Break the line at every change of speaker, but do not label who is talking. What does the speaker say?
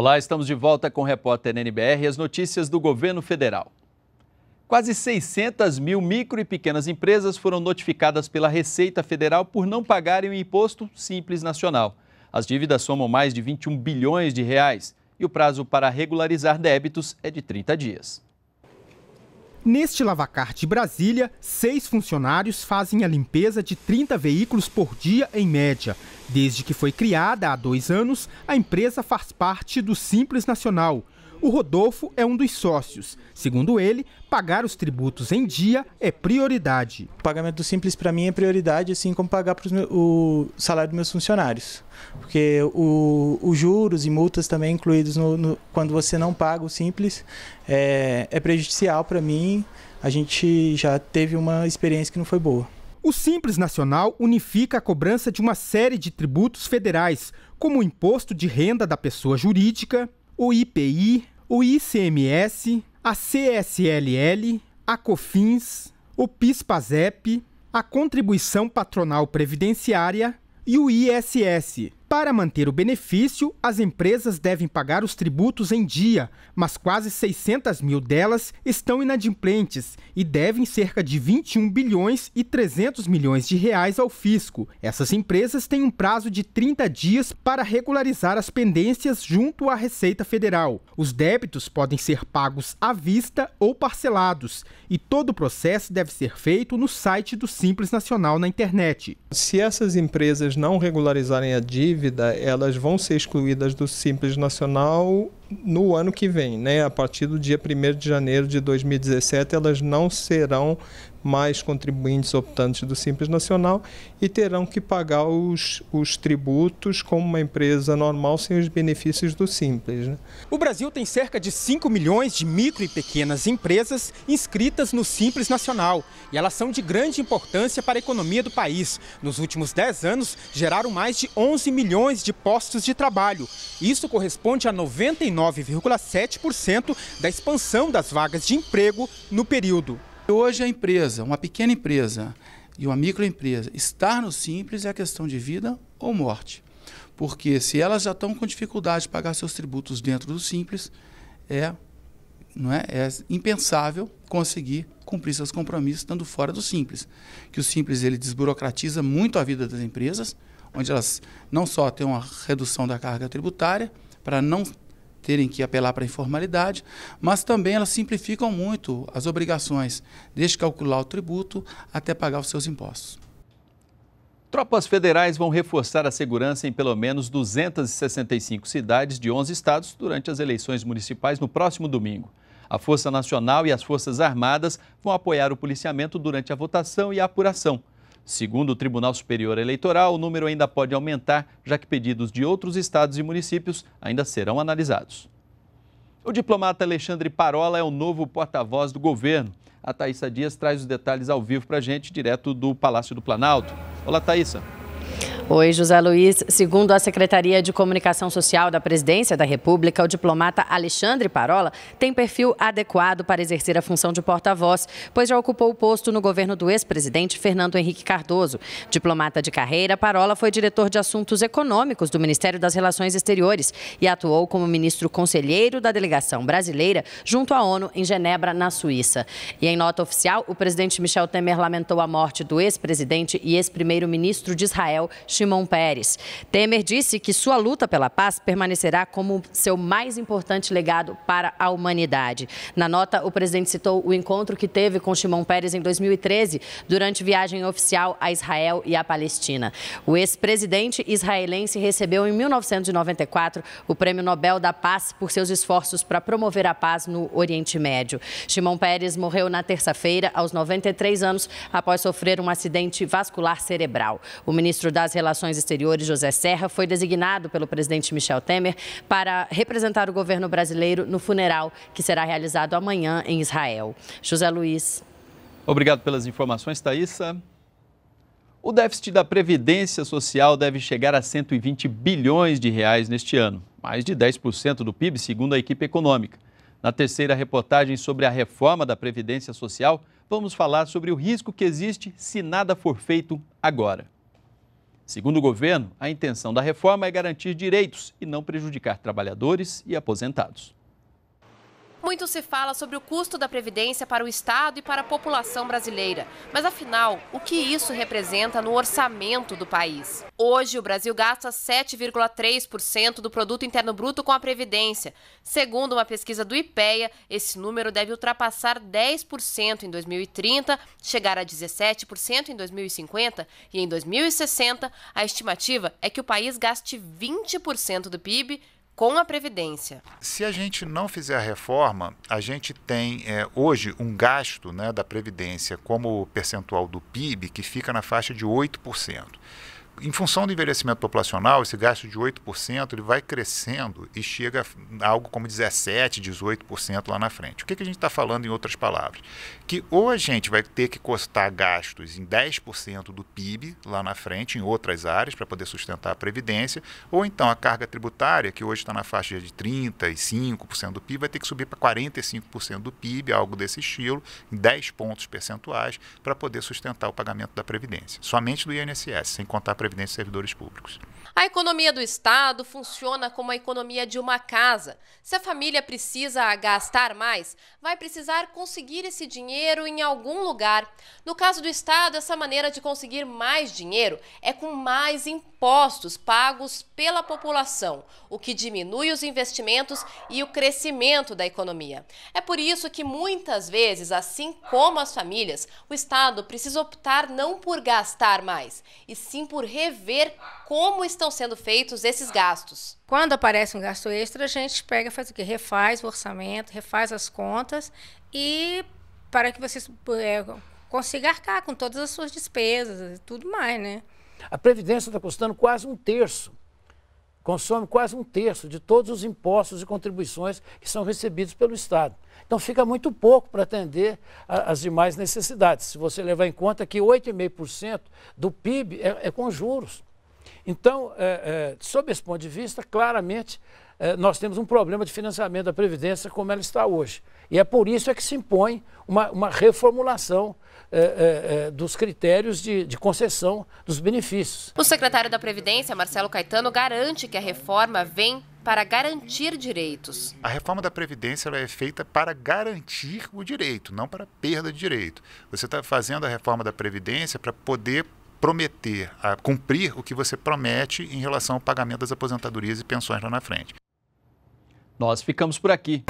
Olá, estamos de volta com o repórter NBR e as notícias do governo federal. Quase 600 mil micro e pequenas empresas foram notificadas pela Receita Federal por não pagarem o Imposto Simples Nacional. As dívidas somam mais de 21 bilhões de reais e o prazo para regularizar débitos é de 30 dias.
Neste lavacar de Brasília, seis funcionários fazem a limpeza de 30 veículos por dia em média. Desde que foi criada há dois anos, a empresa faz parte do Simples Nacional, o Rodolfo é um dos sócios. Segundo ele, pagar os tributos em dia é prioridade. O pagamento do Simples para mim é prioridade, assim como pagar meus, o salário dos meus funcionários. Porque os juros e multas também incluídos no, no, quando você não paga o Simples é, é prejudicial para mim. A gente já teve uma experiência que não foi boa. O Simples Nacional unifica a cobrança de uma série de tributos federais, como o imposto de renda da pessoa jurídica, o IPI, o ICMS, a CSLL, a COFINS, o PIS/PASEP, a Contribuição Patronal Previdenciária e o ISS, para manter o benefício, as empresas devem pagar os tributos em dia, mas quase 600 mil delas estão inadimplentes e devem cerca de 21 bilhões e 300 milhões de reais ao fisco. Essas empresas têm um prazo de 30 dias para regularizar as pendências junto à Receita Federal. Os débitos podem ser pagos à vista ou parcelados, e todo o processo deve ser feito no site do Simples Nacional na internet. Se essas empresas não regularizarem a dívida, dívida, elas vão ser excluídas do Simples Nacional no ano que vem, né? A partir do dia 1 de janeiro de 2017, elas não serão mais contribuintes optantes do Simples Nacional e terão que pagar os, os tributos como uma empresa normal sem os benefícios do Simples. Né? O Brasil tem cerca de 5 milhões de micro e pequenas empresas inscritas no Simples Nacional e elas são de grande importância para a economia do país. Nos últimos 10 anos, geraram mais de 11 milhões de postos de trabalho. Isso corresponde a 99,7%
da expansão das vagas de emprego no período. Hoje a empresa, uma pequena empresa e uma microempresa, estar no simples é questão de vida ou morte. Porque se elas já estão com dificuldade de pagar seus tributos dentro do simples, é, não é, é impensável conseguir cumprir seus compromissos estando fora do simples. Que o simples ele desburocratiza muito a vida das empresas, onde elas não só têm uma redução da carga tributária para não terem que apelar para a informalidade, mas também elas simplificam muito as obrigações, desde calcular o tributo até pagar os seus impostos. Tropas federais vão reforçar a segurança em pelo menos 265 cidades de 11 estados durante as eleições municipais no próximo domingo. A Força Nacional e as Forças Armadas vão apoiar o policiamento durante a votação e a apuração. Segundo o Tribunal Superior Eleitoral, o número ainda pode aumentar, já que pedidos de outros estados e municípios ainda serão analisados. O diplomata Alexandre Parola é o novo porta-voz do governo. A Thaisa Dias traz os detalhes ao vivo para a gente, direto do Palácio do Planalto. Olá, Thaisa.
Oi, José Luiz. Segundo a Secretaria de Comunicação Social da Presidência da República, o diplomata Alexandre Parola tem perfil adequado para exercer a função de porta-voz, pois já ocupou o posto no governo do ex-presidente Fernando Henrique Cardoso. Diplomata de carreira, Parola foi diretor de assuntos econômicos do Ministério das Relações Exteriores e atuou como ministro conselheiro da delegação brasileira junto à ONU em Genebra, na Suíça. E em nota oficial, o presidente Michel Temer lamentou a morte do ex-presidente e ex-primeiro-ministro de Israel, Shimon Peres. Temer disse que sua luta pela paz permanecerá como seu mais importante legado para a humanidade. Na nota, o presidente citou o encontro que teve com Shimon Peres em 2013, durante viagem oficial a Israel e à Palestina. O ex-presidente israelense recebeu em 1994 o Prêmio Nobel da Paz por seus esforços para promover a paz no Oriente Médio. Shimon Peres morreu na terça-feira, aos 93 anos, após sofrer um acidente vascular cerebral. O ministro das Relações Relações Exteriores, José Serra, foi designado pelo presidente Michel Temer para representar o governo brasileiro no funeral que será realizado amanhã em Israel. José Luiz.
Obrigado pelas informações, Thaisa. O déficit da Previdência Social deve chegar a 120 bilhões de reais neste ano, mais de 10% do PIB, segundo a equipe econômica. Na terceira reportagem sobre a reforma da Previdência Social, vamos falar sobre o risco que existe se nada for feito agora. Segundo o governo, a intenção da reforma é garantir direitos e não prejudicar trabalhadores e aposentados.
Muito se fala sobre o custo da Previdência para o Estado e para a população brasileira. Mas, afinal, o que isso representa no orçamento do país? Hoje, o Brasil gasta 7,3% do Produto Interno Bruto com a Previdência. Segundo uma pesquisa do IPEA, esse número deve ultrapassar 10% em 2030, chegar a 17% em 2050 e, em 2060, a estimativa é que o país gaste 20% do PIB com a Previdência.
Se a gente não fizer a reforma, a gente tem é, hoje um gasto né, da Previdência como percentual do PIB que fica na faixa de 8% em função do envelhecimento populacional, esse gasto de 8% ele vai crescendo e chega a algo como 17%, 18% lá na frente. O que, que a gente está falando em outras palavras? Que ou a gente vai ter que costar gastos em 10% do PIB lá na frente, em outras áreas, para poder sustentar a Previdência, ou então a carga tributária, que hoje está na faixa de 35% do PIB, vai ter que subir para 45% do PIB, algo desse estilo, em 10 pontos percentuais, para poder sustentar o pagamento da Previdência. Somente do INSS, sem contar a Previdência Previdência e Servidores Públicos.
A economia do Estado funciona como a economia de uma casa. Se a família precisa gastar mais, vai precisar conseguir esse dinheiro em algum lugar. No caso do Estado, essa maneira de conseguir mais dinheiro é com mais impostos pagos pela população, o que diminui os investimentos e o crescimento da economia. É por isso que muitas vezes, assim como as famílias, o Estado precisa optar não por gastar mais, e sim por rever como estão estão sendo feitos esses gastos? Quando aparece um gasto extra, a gente pega, faz o quê? Refaz o orçamento, refaz as contas e para que vocês é, consiga arcar com todas as suas despesas e tudo mais, né?
A Previdência está custando quase um terço, consome quase um terço de todos os impostos e contribuições que são recebidos pelo Estado. Então fica muito pouco para atender às demais necessidades, se você levar em conta que 8,5% do PIB é, é com juros. Então, é, é, sob esse ponto de vista, claramente é, nós temos um problema de financiamento da Previdência como ela está hoje. E é por isso é que se impõe uma, uma reformulação é, é, é dos critérios de, de, concessão dos benefícios.
O secretário da Previdência, Marcelo Caetano, garante que a reforma vem para garantir direitos.
A reforma da Previdência é feita para garantir o direito, não para perda de direito. Você está fazendo a reforma da Previdência para poder prometer, a cumprir o que você promete em relação ao pagamento das aposentadorias e pensões lá na frente. Nós ficamos por aqui.